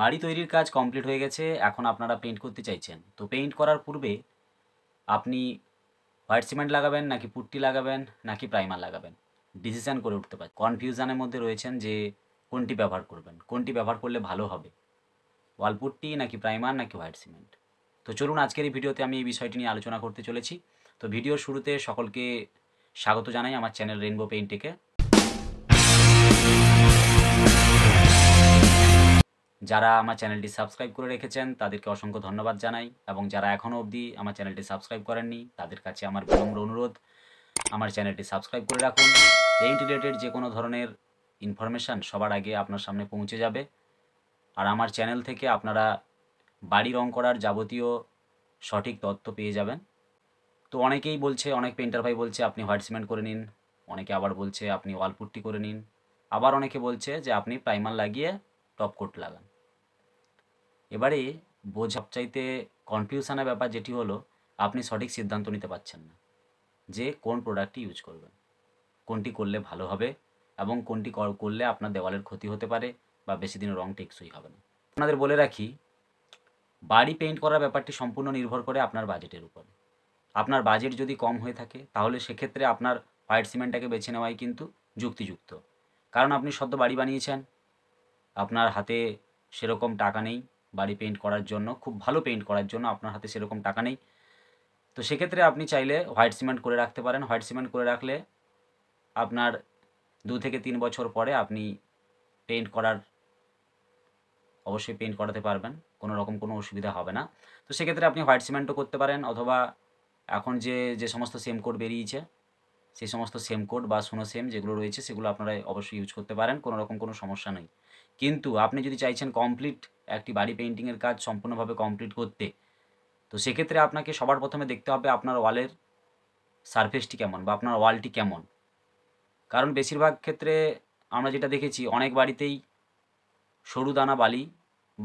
বাড়ি তৈরির কাজ কমপ্লিট হয়ে গেছে এখন আপনারা পেইন্ট করতে চাইছেন তো পেইন্ট করার পূর্বে আপনি হোয়াইট সিমেন্ট লাগাবেন নাকি পুট্টি লাগাবেন নাকি প্রাইমার লাগাবেন ডিসিশান করে উঠতে পারেন কনফিউশনের মধ্যে রয়েছেন যে কোনটি ব্যবহার করবেন কোনটি ব্যবহার করলে ভালো হবে ওয়াল পুট্টি নাকি প্রাইমার নাকি হোয়াইট সিমেন্ট তো চলুন আজকের এই ভিডিওতে আমি এই বিষয়টি নিয়ে আলোচনা করতে চলেছি তো ভিডিওর শুরুতে সকলকে স্বাগত জানাই আমার চ্যানেল রেনবো পেইন্টেকে যারা আমার চ্যানেলটি সাবস্ক্রাইব করে রেখেছেন তাদেরকে অসংখ্য ধন্যবাদ জানাই এবং যারা এখনও অবধি আমার চ্যানেলটি সাবস্ক্রাইব করেননি তাদের কাছে আমার বিনম্র অনুরোধ আমার চ্যানেলটি সাবস্ক্রাইব করে রাখুন এই রিলেটেড যে কোনো ধরনের ইনফরমেশান সবার আগে আপনার সামনে পৌঁছে যাবে আর আমার চ্যানেল থেকে আপনারা বাড়ি রং করার যাবতীয় সঠিক তথ্য পেয়ে যাবেন তো অনেকেই বলছে অনেক পেন্টার ভাই বলছে আপনি হোয়াইট সিমেন্ট করে নিন অনেকে আবার বলছে আপনি ওয়ালপুট্টি করে নিন আবার অনেকে বলছে যে আপনি প্রাইমার লাগিয়ে টপ কোট লাগান এবারে বোঝা সবচাইতে কনফিউশনের ব্যাপার যেটি হলো আপনি সঠিক সিদ্ধান্ত নিতে পারছেন না যে কোন প্রোডাক্টটি ইউজ করবেন কোনটি করলে ভালো হবে এবং কোনটি করলে আপনার দেওয়ালের ক্ষতি হতে পারে বা বেশি দিন রং টেকসই হবে না আপনাদের বলে রাখি বাড়ি পেইন্ট করার ব্যাপারটি সম্পূর্ণ নির্ভর করে আপনার বাজেটের উপরে আপনার বাজেট যদি কম হয়ে থাকে তাহলে সেক্ষেত্রে আপনার হোয়াইট সিমেন্টটাকে বেছে নেওয়াই কিন্তু যুক্তিযুক্ত কারণ আপনি সদ্য বাড়ি বানিয়েছেন আপনার হাতে সেরকম টাকা নেই বাড়ি পেইন্ট করার জন্য খুব ভালো পেইন্ট করার জন্য আপনার হাতে সেরকম টাকা নেই তো সেক্ষেত্রে আপনি চাইলে হোয়াইট সিমেন্ট করে রাখতে পারেন হোয়াইট সিমেন্ট করে রাখলে আপনার দু থেকে তিন বছর পরে আপনি পেইন্ট করার অবশ্যই পেইন্ট করাতে পারবেন কোনো রকম কোনো অসুবিধা হবে না তো সেক্ষেত্রে আপনি হোয়াইট সিমেন্টও করতে পারেন অথবা এখন যে যে সমস্ত সেম কোড বেরিয়েছে সেই সমস্ত সেম কোড বা সোনো সেম যেগুলো রয়েছে সেগুলো আপনারা অবশ্যই ইউজ করতে পারেন কোনো রকম কোনো সমস্যা নেই কিন্তু আপনি যদি চাইছেন কমপ্লিট একটি বাড়ি পেন্টিংয়ের কাজ সম্পূর্ণভাবে কমপ্লিট করতে তো সেক্ষেত্রে আপনাকে সবার প্রথমে দেখতে হবে আপনার ওয়ালের সারফেসটি কেমন বা আপনার ওয়ালটি কেমন কারণ বেশিরভাগ ক্ষেত্রে আমরা যেটা দেখেছি অনেক বাড়িতেই সরু দানা বালি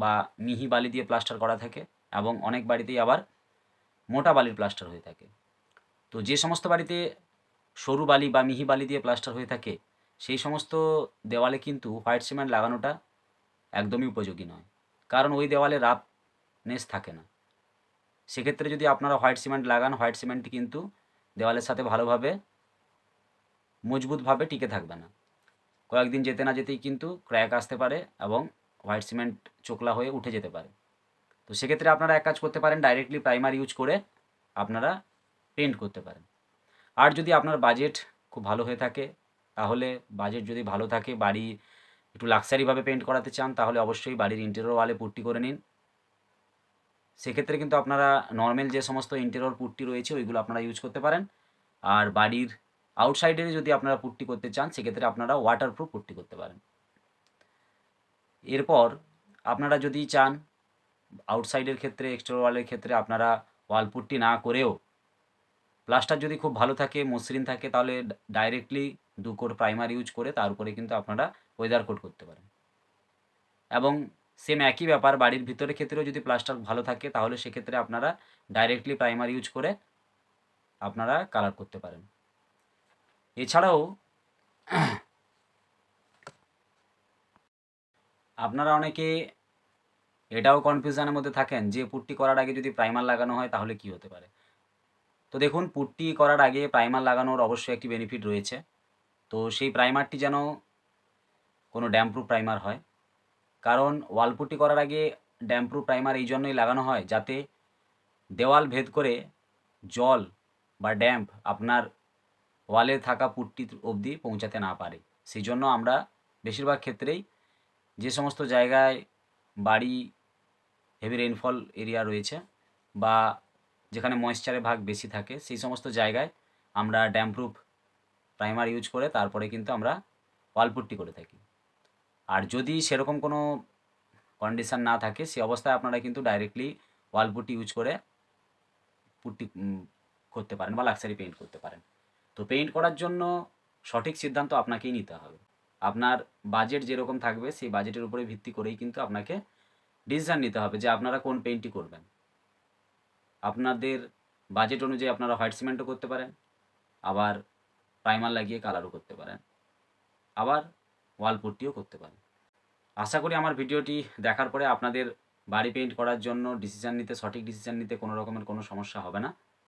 বা মিহি বালি দিয়ে প্লাস্টার করা থাকে এবং অনেক বাড়িতেই আবার মোটা বালির প্লাস্টার হয়ে থাকে তো যে সমস্ত বাড়িতে সরু বালি বা মিহি বালি দিয়ে প্লাস্টার হয়ে থাকে সেই সমস্ত দেওয়ালে কিন্তু হোয়াইট সিমেন্ট লাগানোটা একদমই উপযোগী নয় কারণ ওই দেওয়ালে রাফনেস থাকে না সেক্ষেত্রে যদি আপনারা হোয়াইট সিমেন্ট লাগান হোয়াইট সিমেন্ট কিন্তু দেওয়ালের সাথে ভালোভাবে মজবুতভাবে টিকে থাকবে না কয়েকদিন যেতে না যেতেই কিন্তু ক্র্যাক আসতে পারে এবং হোয়াইট সিমেন্ট চোকলা হয়ে উঠে যেতে পারে তো সেক্ষেত্রে আপনারা এক কাজ করতে পারেন ডাইরেক্টলি প্রাইমার ইউজ করে আপনারা পেন্ট করতে পারেন আর যদি আপনার বাজেট খুব ভালো হয়ে থাকে তাহলে বাজেট যদি ভালো থাকে বাড়ি একটু লাক্সারিভাবে পেন্ট করাতে চান তাহলে অবশ্যই বাড়ির ইন্টেরিয়র ওয়ালে পুট্টি করে নিন সেক্ষেত্রে কিন্তু আপনারা নর্মাল যে সমস্ত ইন্টেরিয়র পুট্টি রয়েছে ওইগুলো আপনারা ইউজ করতে পারেন আর বাড়ির আউটসাইডের যদি আপনারা পুট্টি করতে চান সেক্ষেত্রে আপনারা ওয়াটারপ্রুফ পুট্টি করতে পারেন এরপর আপনারা যদি চান আউটসাইডের ক্ষেত্রে এক্সট্রা ওয়ালের ক্ষেত্রে আপনারা ওয়াল পুট্টি না করেও প্লাস্টার যদি খুব ভালো থাকে মসৃণ থাকে তাহলে ডাইরেক্টলি দু কোড প্রাইমার ইউজ করে তার উপরে কিন্তু আপনারা ওয়েদার কোড করতে পারেন এবং সেম একই ব্যাপার বাড়ির ভিতরের ক্ষেত্রেও যদি প্লাস্টার ভালো থাকে তাহলে সেক্ষেত্রে আপনারা ডাইরেক্টলি প্রাইমার ইউজ করে আপনারা কালার করতে পারেন এছাড়াও আপনারা অনেকে এটাও কনফিউশনের মধ্যে থাকেন যে পুট্টি করার আগে যদি প্রাইমার লাগানো হয় তাহলে কি হতে পারে তো দেখুন পুট্টি করার আগে প্রাইমার লাগানোর অবশ্যই একটি বেনিফিট রয়েছে তো সেই প্রাইমারটি যেন কোনো ড্যাম্প্রুফ প্রাইমার হয় কারণ ওয়ালপুটি করার আগে ড্যাম্প্রুফ প্রাইমার এই জন্যই লাগানো হয় যাতে দেওয়াল ভেদ করে জল বা ড্যাম্প আপনার ওয়ালে থাকা পুটটি অবধি পৌঁছাতে না পারে সেই জন্য আমরা বেশিরভাগ ক্ষেত্রেই যে সমস্ত জায়গায় বাড়ি হেভি রেইনফল এরিয়া রয়েছে বা যেখানে ময়েশ্চারের ভাগ বেশি থাকে সেই সমস্ত জায়গায় আমরা ড্যাম্প্রুফ প্রাইমার ইউজ করে তারপরে কিন্তু আমরা ওয়ালপুট্টি করে থাকি আর যদি সেরকম কোনো কন্ডিশান না থাকে সে অবস্থায় আপনারা কিন্তু ডাইরেক্টলি ওয়ালপুটি ইউজ করে পুট্টি করতে পারেন বা লাক্সারি পেইন্ট করতে পারেন তো পেইন্ট করার জন্য সঠিক সিদ্ধান্ত আপনাকেই নিতে হবে আপনার বাজেট যেরকম থাকবে সেই বাজেটের উপরে ভিত্তি করেই কিন্তু আপনাকে ডিসিশান নিতে হবে যে আপনারা কোন পেইন্টটি করবেন আপনাদের বাজেট অনুযায়ী আপনারা হোয়াইট সিমেন্টও করতে পারেন আবার প্রাইমার লাগিয়ে কালারও করতে পারেন আবার ওয়ালপুটিও করতে পারেন আশা করি আমার ভিডিওটি দেখার পরে আপনাদের বাড়ি পেইন্ট করার জন্য ডিসিশান নিতে সঠিক ডিসিশান নিতে কোনো রকমের কোনো সমস্যা হবে না